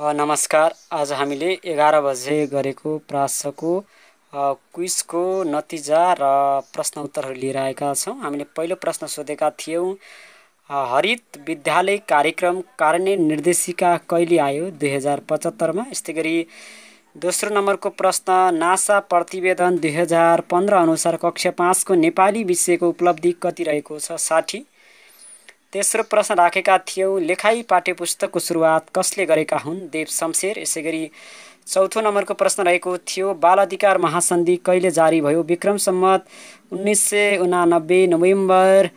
नमस्कार आज हामीले एघार बजे गरेको प्रासको क्विजको नतिजा र प्रश्न उत्तरहरू लिएर आएका छौँ हामीले पहिलो प्रश्न सोधेका थियौँ हरित विद्यालय कार्यक्रम कार्य निर्देशिका कहिले आयो दुई हजार पचहत्तरमा यस्तै गरी दोस्रो नम्बरको प्रश्न नासा प्रतिवेदन दुई हजार पन्ध्र अनुसार कक्षा पाँचको नेपाली विषयको उपलब्धि कति रहेको छ साठी तेस्रो प्रश्न राखेका थियौँ लेखाइ पाठ्यपुस्तकको सुरुवात कसले गरेका हुन् देव शमशेर यसै गरी चौथो नम्बरको प्रश्न रहेको थियो बाल अधिकार महासन्धि कहिले जारी भयो विक्रम सम्मत उन्नाइस सय उनानब्बे नोभेम्बर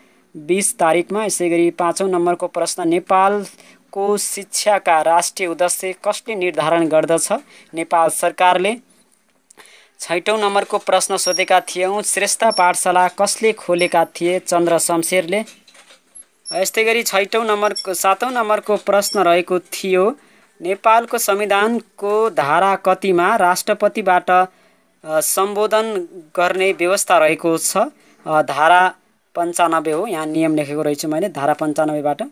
बिस तारिकमा यसै गरी पाँचौँ नम्बरको प्रश्न नेपालको शिक्षाका राष्ट्रिय उद्देश्य कसले निर्धारण गर्दछ नेपाल सरकारले छैटौँ नम्बरको प्रश्न सोधेका थियौँ श्रेष्ठ पाठशाला कसले खोलेका थिए चन्द्र शमशेरले यस्तै गरी छैटौँ नम्बर सातौँ नम्बरको प्रश्न रहेको थियो नेपालको संविधानको धारा कतिमा राष्ट्रपतिबाट सम्बोधन गर्ने व्यवस्था रहेको छ धारा पन्चानब्बे हो यहाँ नियम लेखेको रहेछु मैले धारा पन्चानब्बेबाट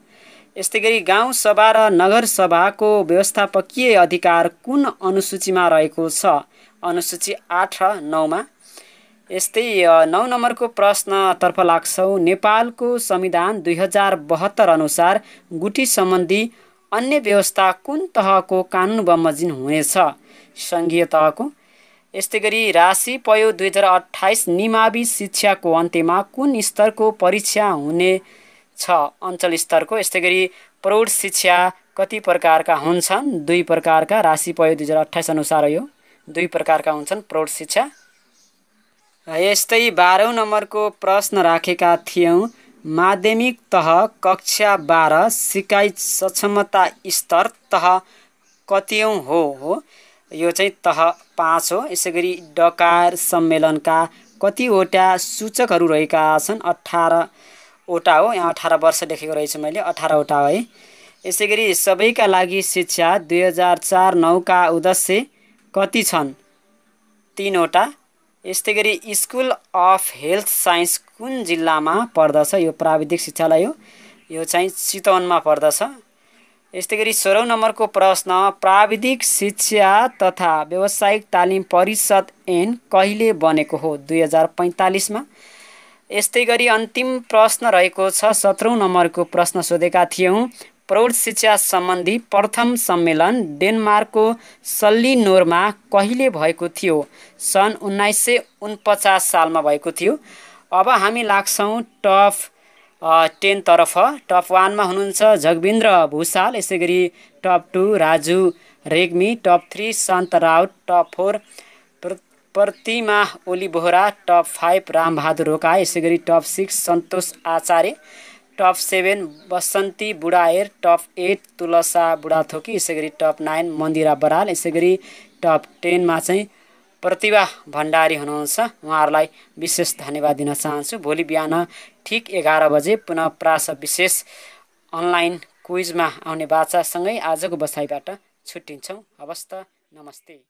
यस्तै गरी गाउँसभा र नगरसभाको व्यवस्थापकीय अधिकार कुन अनुसूचीमा रहेको छ अनुसूची आठ र नौमा यस्तै नौ नम्बरको प्रश्नतर्फ लाग्छौँ नेपालको संविधान दुई हजार बहत्तर अनुसार गुठी सम्बन्धी अन्य व्यवस्था कुन तहको कानुन बमोजिम हुनेछ सङ्घीय तहको यस्तै गरी राशि पयो दुई हजार अठाइस निमावि शिक्षाको अन्त्यमा कुन स्तरको परीक्षा हुने छ अञ्चल स्तरको यस्तै गरी प्रौढ शिक्षा कति प्रकारका हुन्छन् दुई प्रकारका राशि पयो दुई हजार अठाइस अनुसार यो दुई प्रकारका हुन्छन् प्रौढ शिक्षा यस्तै बाह्रौँ नम्बरको प्रश्न राखेका थियौँ माध्यमिक तह कक्षा बाह्र सिकाइ सक्षमता स्तर तह कति हो हो यो चाहिँ तह पाँच हो यसै गरी डकार सम्मेलनका कतिवटा सूचकहरू रहेका छन् अठारवटा हो यहाँ अठार वर्ष लेखेको रहेछु मैले अठारवटा है यसै गरी सबैका लागि शिक्षा दुई हजार चार नौका उद्देश्य कति छन् तिनवटा यस्तै गरी स्कुल अफ हेल्थ साइन्स कुन जिल्लामा पर्दछ यो प्राविधिक शिक्षालाई हो यो चाहिँ चितवनमा पर्दछ यस्तै गरी सोह्रौँ नम्बरको प्रश्न प्राविधिक शिक्षा तथा व्यावसायिक तालिम परिषद एन कहिले बनेको हो दुई हजार पैँतालिसमा यस्तै गरी अन्तिम प्रश्न रहेको छ सत्रौँ नम्बरको प्रश्न सोधेका थियौँ प्रौढ शिक्षा सम्बन्धी प्रथम सम्मेलन डेनमार्कको सल्लिनोरमा कहिले भएको थियो सन् उन्नाइस सय उनपचास सालमा भएको थियो अब हामी लाग्छौँ टप टेनतर्फ टप वानमा हुनुहुन्छ जगविन्द्र भूषाल यसै गरी top two Raju Regmi top three Sant Raut top four Pratima Oli Bohara top five Rambahadur Roka यसै गरी top six Santosh Acharya top seven Basanti Budhaher top eight Tulsa Budhathoki यसै गरी टप नाइन मन्दिरा बराल यसै गरी टप टेनमा चाहिँ प्रतिभा भण्डारी हुनुहुन्छ उहाँहरूलाई विशेष धन्यवाद दिन चाहन्छु भोलि बिहान ठिक एघार बजे पुनः प्रास विशेष अनलाइन क्विजमा आउने बाचासँगै आजको बसाइबाट छुट्टिन्छौँ हवस् त नमस्ते